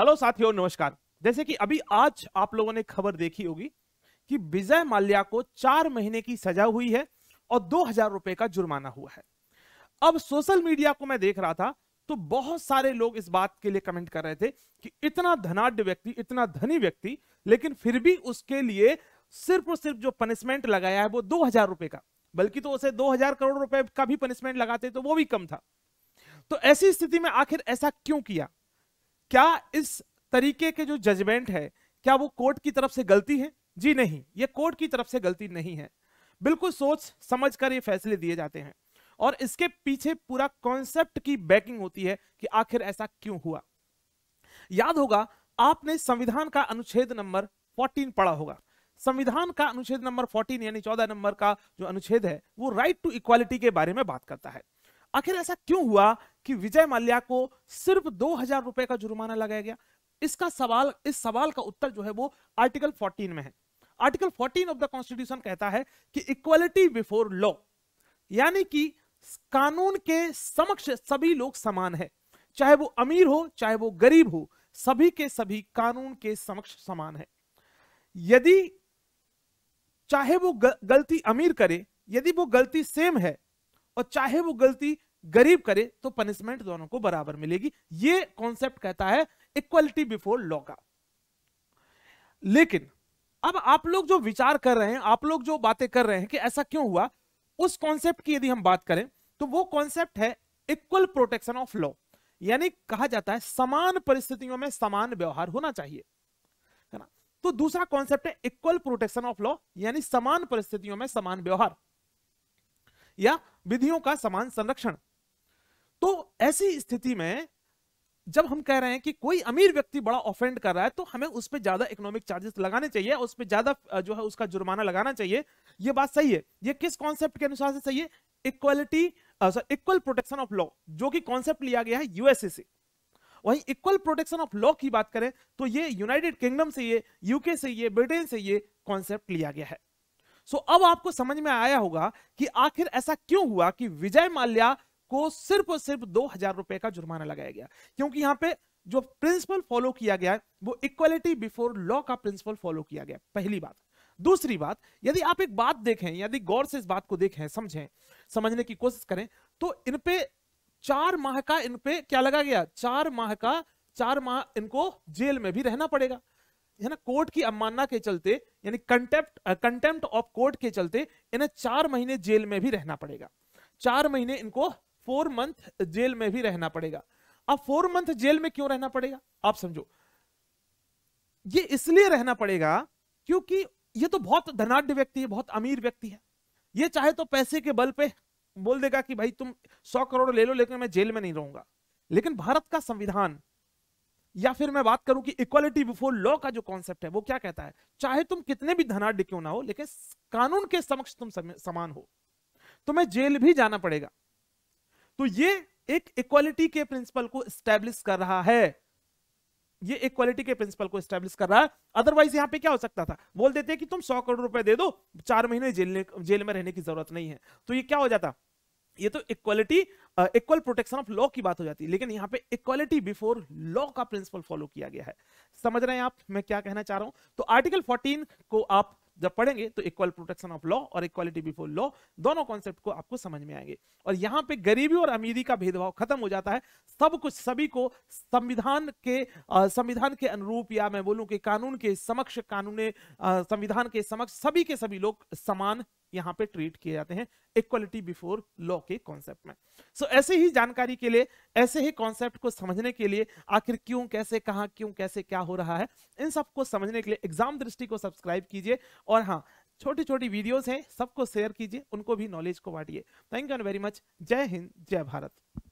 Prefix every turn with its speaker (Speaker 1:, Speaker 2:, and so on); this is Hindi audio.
Speaker 1: हेलो साथियों नमस्कार जैसे कि अभी आज आप लोगों ने खबर देखी होगी कि विजय माल्या को चार महीने की सजा हुई है और दो हजार रुपए का जुर्माना हुआ है अब सोशल मीडिया को मैं देख रहा था तो बहुत सारे लोग इस बात के लिए कमेंट कर रहे थे कि इतना धनाढ़ व्यक्ति इतना धनी व्यक्ति लेकिन फिर भी उसके लिए सिर्फ और सिर्फ जो पनिशमेंट लगाया है वो दो हजार रुपए का बल्कि तो उसे दो हजार करोड़ रुपए का भी पनिशमेंट लगाते तो वो भी कम था तो ऐसी स्थिति में आखिर ऐसा क्यों किया क्या इस तरीके के जो जजमेंट है क्या वो कोर्ट की तरफ से गलती है जी नहीं ये कोर्ट की तरफ से गलती नहीं है बिल्कुल सोच समझ कर ये फैसले दिए जाते हैं और इसके पीछे पूरा कॉन्सेप्ट की बैकिंग होती है कि आखिर ऐसा क्यों हुआ याद होगा आपने संविधान का अनुच्छेद नंबर 14 पढ़ा होगा संविधान का अनुच्छेद नंबर 14 यानी 14 नंबर का जो अनुच्छेद है वो राइट टू इक्वालिटी के बारे में बात करता है आखिर ऐसा क्यों हुआ कि विजय माल्या को सिर्फ दो हजार रुपए का जुर्माना लगाया गया इसका सवाल इस सवाल का उत्तर जो है वो आर्टिकल 14 में है आर्टिकल 14 ऑफ द कॉन्स्टिट्यूशन कहता है कि इक्वलिटी बिफोर लॉ यानी कि कानून के समक्ष सभी लोग समान है चाहे वो अमीर हो चाहे वो गरीब हो सभी के सभी कानून के समक्ष समान है यदि चाहे वो गलती अमीर करे यदि वो गलती सेम है और चाहे वो गलती गरीब करे तो पनिशमेंट दोनों को बराबर मिलेगी ये कॉन्सेप्ट कहता है इक्वलिटी बिफोर लॉ का लेकिन अब आप लोग जो विचार कर रहे हैं आप लोग जो बातें कर रहे हैं कि ऐसा क्यों हुआ उस कॉन्सेप्ट की यदि हम बात करें तो वो कॉन्सेप्ट है इक्वल प्रोटेक्शन ऑफ लॉ यानी कहा जाता है समान परिस्थितियों में समान व्यवहार होना चाहिए है ना तो दूसरा कॉन्सेप्ट है इक्वल प्रोटेक्शन ऑफ लॉ यानी समान परिस्थितियों में समान व्यवहार या विधियों का समान संरक्षण तो ऐसी स्थिति में जब हम कह रहे हैं कि कोई अमीर व्यक्ति बड़ा ऑफेंड कर रहा है तो हमें उस पर ज्यादा इकोनॉमिक चार्जेस लगाने चाहिए उस पर ज्यादा जो है उसका जुर्माना लगाना चाहिए यह बात सही है ये किस कॉन्सेप्ट के अनुसार से सही है equality equal protection of law जो कि कॉन्सेप्ट लिया गया है यूएसए से वहीं इक्वल प्रोटेक्शन ऑफ लॉ की बात करें तो ये यूनाइटेड किंगडम से ये यूके से ये ब्रिटेन से ये कॉन्सेप्ट लिया गया है सो so, अब आपको समझ में आया होगा कि आखिर ऐसा क्यों हुआ कि विजय माल्या को सिर्फ और सिर्फ दो हजार रुपए का जुर्माना लगाया गया क्योंकि यहाँ पे जो प्रिंसिपल फॉलो किया गया वो इक्वालिटी बिफोर लॉ का प्रिंसिपल फॉलो किया गया पहली बात दूसरी बात यदि आप एक बात देखें यदि गौर से इस बात को देखें समझें समझने की कोशिश करें तो इनपे चार माह का इनपे क्या लगा गया चार माह का चार माह इनको जेल में भी रहना पड़ेगा है ना कोर्ट की अवमानना के चलते यानी कंटेप्ट कंटेम्प्ट ऑफ कोर्ट के चलते इन्हें चार महीने जेल में भी रहना पड़ेगा चार महीने इनको फोर मंथ जेल में भी रहना पड़ेगा अब फोर मंथ जेल में क्यों रहना पड़ेगा आप समझो ये इसलिए रहना पड़ेगा क्योंकि ये तो बहुत धनाढ़ व्यक्ति है बहुत अमीर व्यक्ति है ये चाहे तो पैसे के बल पे बोल देगा कि भाई तुम सौ करोड़ ले लो लेकिन मैं जेल में नहीं रहूंगा लेकिन भारत का संविधान या फिर मैं बात करूं कि इक्वालिटी बिफोर लॉ का जो कॉन्सेप्ट है वो क्या कहता है चाहे तुम कितने भी धनाढ़ क्यों ना हो लेकिन कानून के समक्ष तुम समान हो तुम्हें जेल भी जाना पड़ेगा तो ये एक इक्वालिटी के प्रिंसिपल को स्टैब्लिश कर रहा है ये इक्वालिटी के प्रिंसिपल को स्टैब्लिश कर रहा है अदरवाइज यहां पे क्या हो सकता था बोल देते कि तुम सौ करोड़ रुपए दे दो चार महीने जेल जेल में रहने की जरूरत नहीं है तो ये क्या हो जाता ये तो equality equal protection of law की बात हो जाती है लेकिन यहाँ पे इक्वालिटी बिफोर लॉ का प्रिंसिपल फॉलो किया गया है समझ रहे हैं आप मैं क्या कहना चाह रहा हूं तो आर्टिकल 14 को आप जब पढ़ेंगे तो इक्वल प्रोटेक्शन ऑफ लॉ और इक्वालिटी बिफोर लॉ दोनों कॉन्सेप्ट को आपको समझ में आएंगे और यहाँ पे गरीबी और अमीरी का भेदभाव खत्म हो जाता है सब कुछ सभी को संविधान के संविधान के अनुरूप या मैं बोलूँ कि कानून के समक्ष कानून संविधान के समक्ष सभी के सभी लोग समान यहाँ पे ट्रीट किए जाते हैं इक्वलिटी बिफोर लॉ के कॉन्सेप्ट में सो so, ऐसे ही जानकारी के लिए ऐसे ही कॉन्सेप्ट को समझने के लिए आखिर क्यों कैसे कहाँ क्यों कैसे क्या हो रहा है इन सबको समझने के लिए एग्जाम दृष्टि को सब्सक्राइब कीजिए और हाँ छोटी छोटी वीडियोज हैं सबको शेयर कीजिए उनको भी नॉलेज को बांटिए थैंक यू वेरी मच जय हिंद जय भारत